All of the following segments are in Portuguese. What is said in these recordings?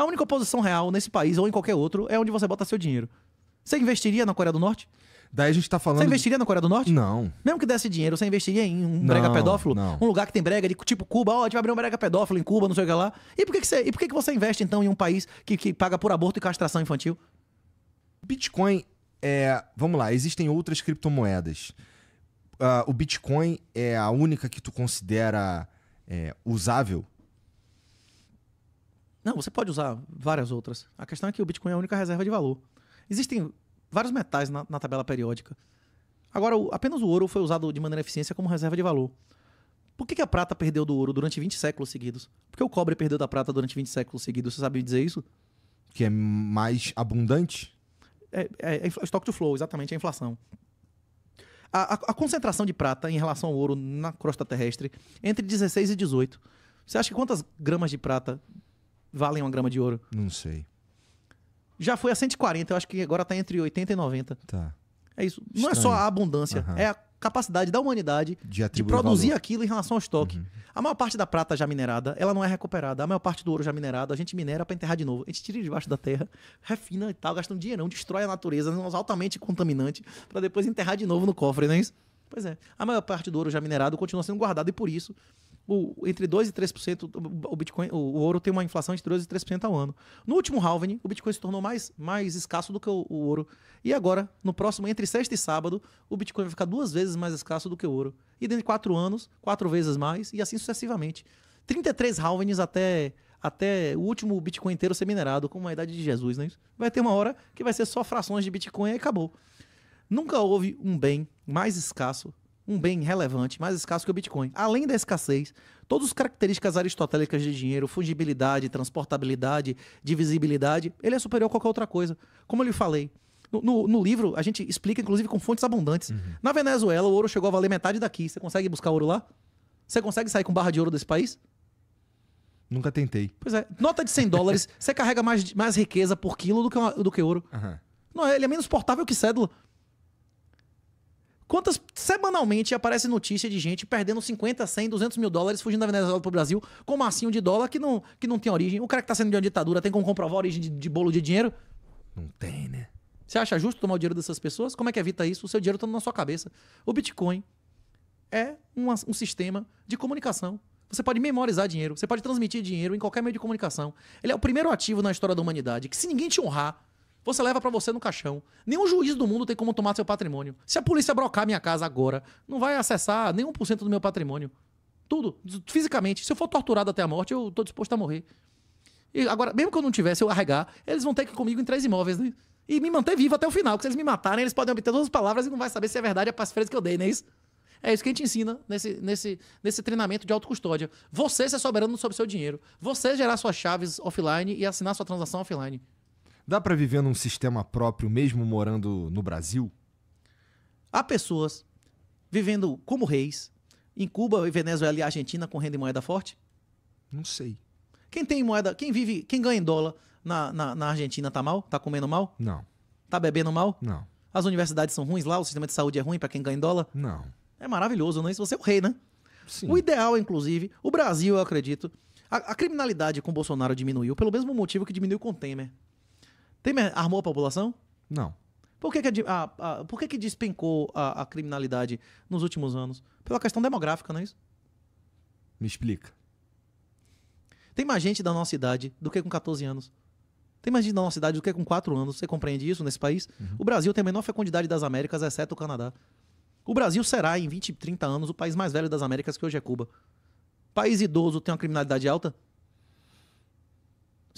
A única posição real nesse país ou em qualquer outro é onde você bota seu dinheiro. Você investiria na Coreia do Norte? Daí a gente tá falando. Você investiria na Coreia do Norte? Não. Mesmo que desse dinheiro, você investiria em um não, brega pedófilo? Não. Um lugar que tem brega, de, tipo Cuba, ó, oh, a gente vai abrir um brega pedófilo em Cuba, não sei o que lá. E por que, que, você, e por que, que você investe, então, em um país que, que paga por aborto e castração infantil? Bitcoin é. Vamos lá, existem outras criptomoedas. Uh, o Bitcoin é a única que tu considera é, usável? Não, você pode usar várias outras. A questão é que o Bitcoin é a única reserva de valor. Existem vários metais na, na tabela periódica. Agora, o, apenas o ouro foi usado de maneira eficiente como reserva de valor. Por que, que, a prata perdeu do ouro durante 20 séculos seguidos? Por que o cobre perdeu da prata durante 20 séculos seguidos? Você sabe dizer isso? Que é mais abundante? É, é, é to flow, exatamente, é a inflação. A, a, a, concentração de prata em relação ao ouro na crosta terrestre entre 16 e 18. Você acha que quantas gramas de prata valem uma grama de ouro? Não sei. Já foi a 140, eu acho que agora está entre 80 e 90. Tá. É isso. Estranho. Não é só a abundância, uhum. é a capacidade da humanidade de, de produzir valor. aquilo em relação ao estoque. Uhum. A maior parte da prata já minerada, ela não é recuperada. A maior parte do ouro já minerado, a gente minera para enterrar de novo. A gente tira debaixo da terra, refina e tal, gasta um dinheirão, destrói a natureza, é altamente contaminante, para depois enterrar de novo no cofre, não é isso? Pois é. A maior parte do ouro já minerado continua sendo guardado e por isso o, entre 2% e 3%, o, o Bitcoin, o, o, ouro tem uma inflação entre 2% e 3% ao ano. No último halving, o Bitcoin se tornou mais, mais escasso do que o, o ouro. E agora, no próximo, entre sexta e sábado, o Bitcoin vai ficar duas vezes mais escasso do que o ouro. E dentro de quatro anos, quatro vezes mais, e assim sucessivamente. 33 halvings até até o último Bitcoin inteiro ser minerado, como a idade de Jesus, né? Vai ter uma hora que vai ser só frações de Bitcoin e acabou. Nunca houve um bem mais escasso um bem relevante, mais escasso que o Bitcoin. Além da escassez, todas as características aristotélicas de dinheiro, fungibilidade, transportabilidade, divisibilidade, ele é superior a qualquer outra coisa. Como eu lhe falei, no, no, no, livro, a gente explica, inclusive, com fontes abundantes. Uhum. Na Venezuela, o ouro chegou a valer metade daqui. Você consegue buscar ouro lá? Você consegue sair com barra de ouro desse país? Nunca tentei. Pois é. Nota de 100 dólares, você carrega mais, mais riqueza por quilo do que, do que ouro. Uhum. Não, é? ele é menos portável que cédula. Quantas semanalmente aparece notícia de gente perdendo 50, 100, 200 mil dólares fugindo da Venezuela pro Brasil com massinho de dólar que não, que não tem origem? O cara que está sendo de uma ditadura tem como comprovar a origem de, de bolo de dinheiro? Não tem, né? Você acha justo tomar o dinheiro dessas pessoas? Como é que evita isso? O seu dinheiro está na sua cabeça. O Bitcoin é um sistema de comunicação. Você pode memorizar dinheiro, você pode transmitir dinheiro em qualquer meio de comunicação. Ele é o primeiro ativo na história da humanidade que, se ninguém te honrar, você leva para você no caixão. Nenhum juiz do mundo tem como tomar seu patrimônio. Se a polícia brocar minha casa agora, não vai acessar nenhum por cento do meu patrimônio. Tudo, fisicamente. Se eu for torturado até a morte, eu tô disposto a morrer. E agora, mesmo que eu não tivesse, eu arregar, eles vão ter que ir comigo em três imóveis, né? E me manter vivo até o final, porque se eles me matarem, eles podem obter todas as palavras e não vai saber se é verdade a passageira que eu dei, não é isso? É isso que a gente ensina nesse, nesse, nesse treinamento de autocustódia. Você ser soberano sobre seu dinheiro. Você gerar suas chaves offline e assinar sua transação offline. Dá para viver num sistema próprio mesmo morando no Brasil? Há pessoas vivendo como reis em Cuba, e Venezuela e Argentina com renda e moeda forte? Não sei. Quem tem moeda, quem vive, quem ganha em dólar na, na, na Argentina tá mal? Tá comendo mal? Não. Tá bebendo mal? Não. As universidades são ruins lá, o sistema de saúde é ruim para quem ganha em dólar? Não. É maravilhoso, não é? Se você é o rei, né? Sim. O ideal, inclusive, o Brasil, eu acredito, a, a criminalidade com Bolsonaro diminuiu pelo mesmo motivo que diminuiu com Temer. Temer armou a população? Não. Por que, que, a, a, por que, que despencou a, a, criminalidade nos últimos anos? Pela questão demográfica, não é isso? Me explica. Tem mais gente da nossa idade do que com 14 anos. Tem mais gente da nossa idade do que com 4 anos. Você compreende isso nesse país? Uhum. O Brasil tem a menor fecundidade das Américas, exceto o Canadá. O Brasil será, em 20, 30 anos, o país mais velho das Américas, que hoje é Cuba. País idoso tem uma criminalidade alta?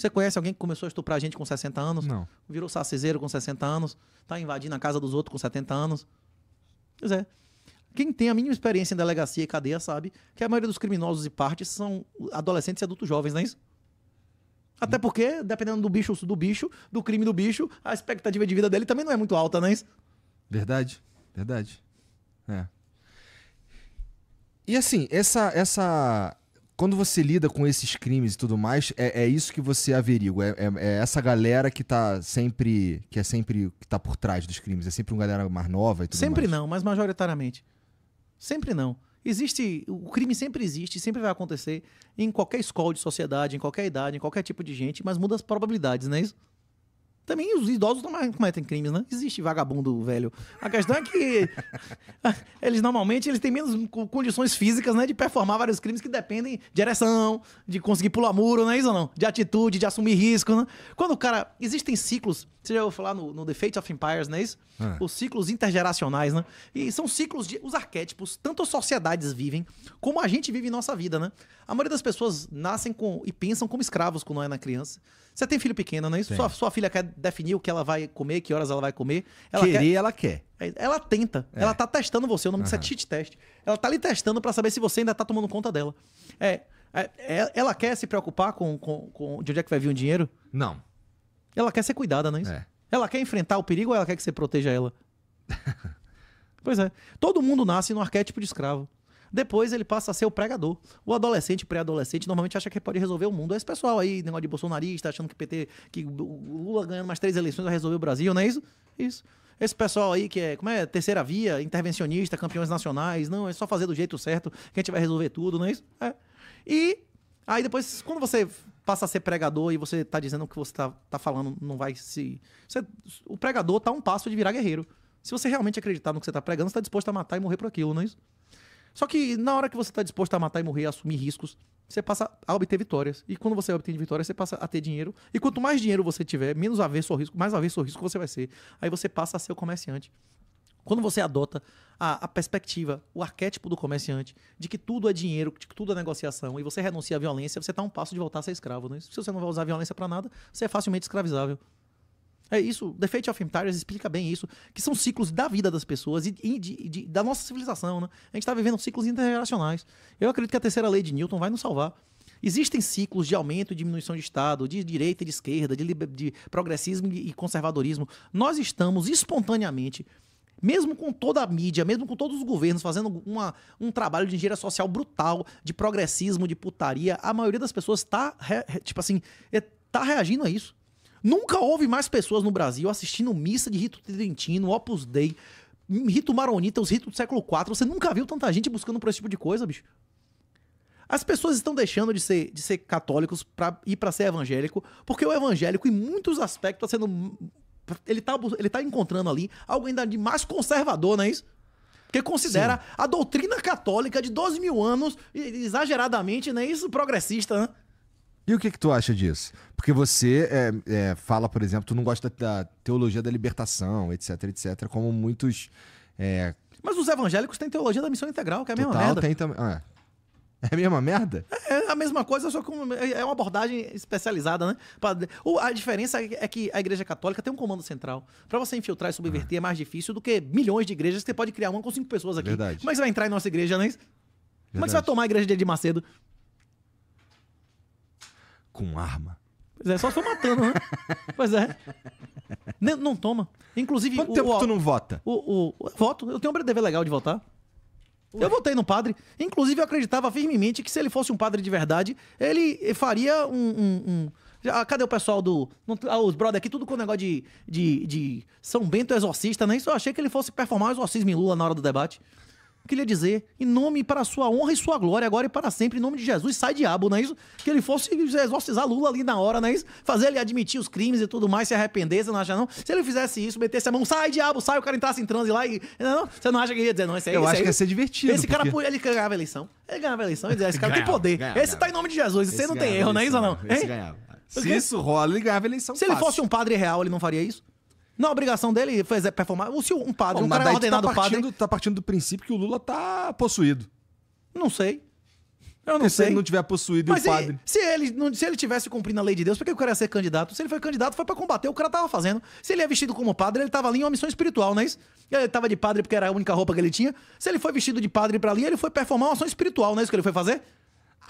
Você conhece alguém que começou a estuprar a gente com 60 anos? Não. Virou sacizeiro com 60 anos? Tá invadindo a casa dos outros com 70 anos? Pois é. Quem tem a mínima experiência em delegacia e cadeia sabe que a maioria dos criminosos e partes são adolescentes e adultos jovens, não é isso? Até hum. porque, dependendo do bicho do bicho, do crime do bicho, a expectativa de vida dele também não é muito alta, não é isso? Verdade, verdade. É. E assim, essa, essa, quando você lida com esses crimes e tudo mais, é, é isso que você averigua. É, é, é, essa galera que tá sempre. que é sempre. que tá por trás dos crimes. É sempre uma galera mais nova e tudo sempre mais. Sempre não, mas majoritariamente. Sempre não. Existe. O crime sempre existe, sempre vai acontecer em qualquer escola de sociedade, em qualquer idade, em qualquer tipo de gente, mas muda as probabilidades, não é isso? Também os idosos não cometem crimes, né? Existe vagabundo velho. A questão é que eles normalmente eles têm menos condições físicas, né, de performar vários crimes que dependem de ereção, de conseguir pular muro, não é isso ou não? De atitude, de assumir risco, né? Quando o cara, existem ciclos você já ouviu falar no, no The Fate of Empires, não é isso? É. Os ciclos intergeracionais, né? E são ciclos de. Os arquétipos, tanto as sociedades vivem, como a gente vive em nossa vida, né? A maioria das pessoas nascem com e pensam como escravos quando é na criança. Você tem filho pequeno, não é isso? Sua, sua, filha quer definir o que ela vai comer, que horas ela vai comer. Ela Querer, quer... ela quer. É, ela tenta. É. Ela tá testando você. O nome disso é cheat test. Ela tá lhe testando para saber se você ainda tá tomando conta dela. É, é. Ela quer se preocupar com, com, com de onde é que vai vir o dinheiro? Não. Ela quer ser cuidada, não é isso? É. Ela quer enfrentar o perigo ou ela quer que você proteja ela? pois é. Todo mundo nasce no arquétipo de escravo. Depois ele passa a ser o pregador. O adolescente, pré-adolescente, normalmente acha que é pode resolver o mundo. É esse pessoal aí, negócio de bolsonarista, achando que PT, que o Lula ganhando mais três eleições vai resolver o Brasil, não é isso? Isso. Esse pessoal aí que é, como é, terceira via, intervencionista, campeões nacionais, não, é só fazer do jeito certo que a gente vai resolver tudo, não é isso? É. E aí depois, quando você passa a ser pregador e você tá dizendo que você tá, tá falando, não vai se. Você, o pregador tá um passo de virar guerreiro. Se você realmente acreditar no que você tá pregando, você tá disposto a matar e morrer por aquilo, não é isso? Só que na hora que você tá disposto a matar e morrer, a assumir riscos, você passa a obter vitórias. E quando você obtém vitórias, você passa a ter dinheiro. E quanto mais dinheiro você tiver, menos a ver seu risco, mais a ver seu risco você vai ser. Aí você passa a ser o comerciante. Quando você adota a, a, perspectiva, o arquétipo do comerciante, de que tudo é dinheiro, de que tudo é negociação, e você renuncia à violência, você está a um passo de voltar a ser escravo. Né? Se você não vai usar violência para nada, você é facilmente escravizável. É isso, The Fate of Empires explica bem isso, que são ciclos da vida das pessoas e, de, de, da nossa civilização. Né? A gente está vivendo ciclos intergeracionais. Eu acredito que a terceira lei de Newton vai nos salvar. Existem ciclos de aumento e diminuição de Estado, de direita e de esquerda, de, de progressismo e conservadorismo. Nós estamos espontaneamente mesmo com toda a mídia, mesmo com todos os governos fazendo uma, um trabalho de engenharia social brutal, de progressismo, de putaria, a maioria das pessoas está, tipo assim, é, tá reagindo a isso. Nunca houve mais pessoas no Brasil assistindo missa de rito tridentino, Opus Dei, rito maronita, os ritos do século IV. Você nunca viu tanta gente buscando por esse tipo de coisa, bicho. As pessoas estão deixando de ser, de ser católicos para ir para ser evangélico, porque o evangélico, em muitos aspectos, está sendo ele tá, ele tá encontrando ali algo ainda de mais conservador, não é isso? Porque considera Sim. a doutrina católica de 12 mil anos exageradamente, não é isso? Progressista, né? E o que, que tu acha disso? Porque você é, é, fala, por exemplo, tu não gosta da, teologia da libertação, etc, etc, como muitos. É... Mas os evangélicos têm teologia da missão integral, que é a Total, merda. Tem também. É a mesma merda? É, é a mesma coisa, só que é, é uma abordagem especializada, né? A diferença é, é que a Igreja Católica tem um comando central. Para você infiltrar e subverter ah. é mais difícil do que milhões de igrejas que você pode criar uma com cinco pessoas aqui. Verdade. Como é que você vai entrar em nossa igreja, né? Verdade. Como é que você vai tomar a igreja de Macedo? Com arma. Pois é, só se for matando, né? pois é. Não, não toma. Inclusive. Quanto o, tempo o, tu não vota? O, o, voto. Eu tenho um dever legal de votar. Eu votei no padre. Inclusive, eu acreditava firmemente que se ele fosse um padre de verdade, ele faria um. um, um... Ah, cadê o pessoal do. Ah, os brother aqui, tudo com o negócio de, de, de São Bento exorcista, né? Isso eu achei que ele fosse performar o exorcismo em Lula na hora do debate o que ele ia dizer, em nome para a sua honra e sua glória, agora e para sempre, em nome de Jesus, sai diabo, não é isso? Que ele fosse exorcizar Lula ali na hora, não é isso? Fazer ele admitir os crimes e tudo mais, se arrependesse, você não acha não? Se ele fizesse isso, metesse a mão, sai diabo, sai, o cara entrasse em transe lá e... Não, você não acha que ele ia dizer não, isso aí... Eu acho aí, que ia ser divertido. Esse porque... cara, ele ganhava a eleição, ele ganhava a eleição ele dizia, esse cara ganhava, tem poder, ganhava, esse ganhava. tá em nome de Jesus, esse você não tem erro, não é isso não? Esse hein? ganhava. Se isso rola, ele ganhava a eleição Se fácil. ele fosse um padre real, ele não faria isso? Não, obrigação dele foi performar. Ou se um padre, Bom, um cara é ordenado tá partindo, padre. Tá partindo do princípio que o Lula tá possuído. Não sei. Eu não sei. Se ele não tiver possuído Mas e o padre. Se, ele, se ele tivesse cumprindo a lei de Deus, por que o cara ia ser candidato? Se ele foi candidato, foi para combater o cara tava fazendo. Se ele é vestido como padre, ele tava ali em uma missão espiritual, não é isso? Ele tava de padre porque era a única roupa que ele tinha. Se ele foi vestido de padre para ali, ele foi performar uma ação espiritual, não é isso que ele foi fazer?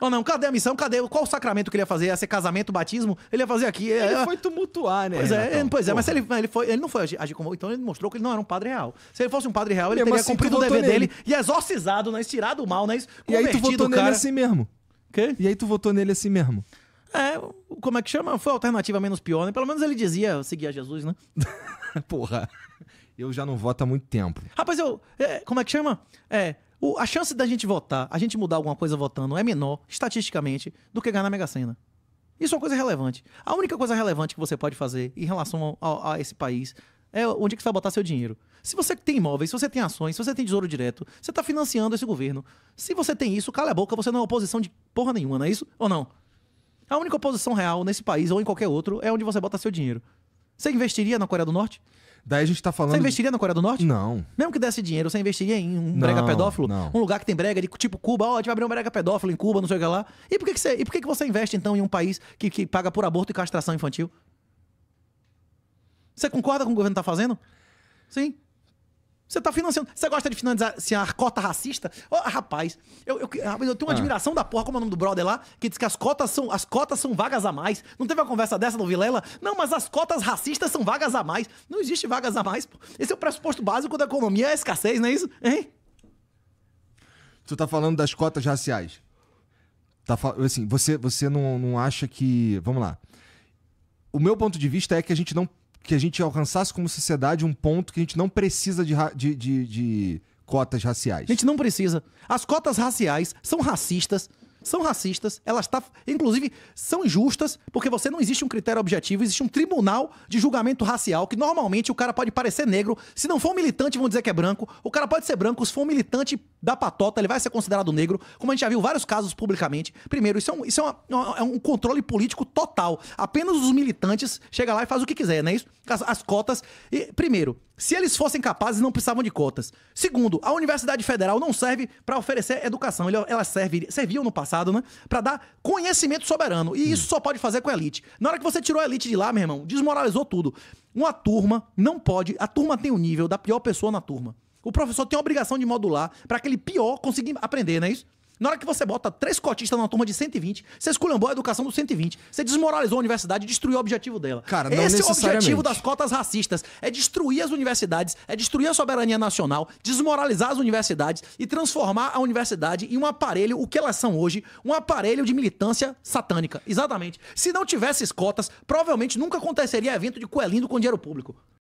Ou não, cadê a missão? Cadê? Qual o sacramento que ele ia fazer? Ia ser casamento, batismo? Ele ia fazer aqui. É, ele é... foi tumultuar, né? Pois é, Renatão? pois é mas ele, ele, foi, ele não foi agir, agir como. Então ele mostrou que ele não era um padre real. Se ele fosse um padre real, ele é teria assim, cumprido o dever nele. dele e exorcizado, né? Estirado o mal, né? E aí tu votou cara... nele assim mesmo. Quê? E aí tu votou nele assim mesmo. É, como é que chama? Foi a alternativa menos pior, né? Pelo menos ele dizia seguir a Jesus, né? Porra. Eu já não voto há muito tempo. Rapaz, eu. É, como é que chama? É. O, a chance da gente votar, a gente mudar alguma coisa votando, é menor, estatisticamente, do que ganhar na Mega Sena. Isso é uma coisa relevante. A única coisa relevante que você pode fazer em relação a esse país é onde é que você vai botar seu dinheiro. Se você tem imóveis, se você tem ações, se você tem tesouro direto, você está financiando esse governo. Se você tem isso, cala a boca, você não é oposição de porra nenhuma, não é isso? Ou não? A única oposição real nesse país ou em qualquer outro é onde você bota seu dinheiro. Você investiria na Coreia do Norte? Daí a gente tá falando. Você investiria na Coreia do Norte? Não. Mesmo que desse dinheiro, você investiria em um não, brega pedófilo? Não. Um lugar que tem brega, tipo Cuba, ó, a gente vai abrir um brega pedófilo em Cuba, não sei o que lá. E por que, que, você, e por que, que você investe, então, em um país que, que paga por aborto e castração infantil? Você concorda com o que o governo tá fazendo? Sim. Você tá financiando. Você gosta de financiar cota racista? Oh, rapaz, eu, eu, eu tenho uma ah. admiração da porra, como é o nome do brother lá, que diz que as cotas são, as cotas são vagas a mais. Não teve uma conversa dessa no Vilela? Não, mas as cotas racistas são vagas a mais. Não existe vagas a mais, pô. Esse é o pressuposto básico da economia, é a escassez, não é isso? Hein? Você tá falando das cotas raciais. Tá, assim, você, você não, não acha que. Vamos lá. O meu ponto de vista é que a gente não que a gente alcançasse como sociedade um ponto que a gente não precisa de, de, de, de cotas raciais. A gente não precisa. As cotas raciais são racistas, são racistas, elas tá, inclusive são injustas, porque você não existe um critério objetivo, existe um tribunal de julgamento racial que normalmente o cara pode parecer negro, se não for um militante vão dizer que é branco, o cara pode ser branco, se for um militante da patota, ele vai ser considerado negro, como a gente já viu vários casos publicamente. Primeiro, isso é um, isso é uma, é, é um controle político total. Apenas os militantes chegam lá e fazem o que quiser, não é isso? As, as cotas. E, primeiro, se eles fossem capazes, não precisavam de cotas. Segundo, a Universidade Federal não serve para oferecer educação, ela serve, serviam no passado passado, né? Para dar conhecimento soberano. E isso só pode fazer com a elite. Na hora que você tirou a elite de lá, meu irmão, desmoralizou tudo. Uma turma não pode. A turma tem o nível da pior pessoa na turma. O professor tem a obrigação de modular para aquele pior conseguir aprender, não é isso? Na hora que você bota três cotistas numa turma de 120, você esculhambou a educação dos 120. Você desmoralizou a universidade e destruiu o objetivo dela. Cara, não Esse é o objetivo das cotas racistas. É destruir as universidades, é destruir a soberania nacional, desmoralizar as universidades e transformar a universidade em um aparelho, o que elas são hoje, um aparelho de militância satânica. Exatamente. Se não tivesse cotas, provavelmente nunca aconteceria evento de coelhinho com dinheiro público.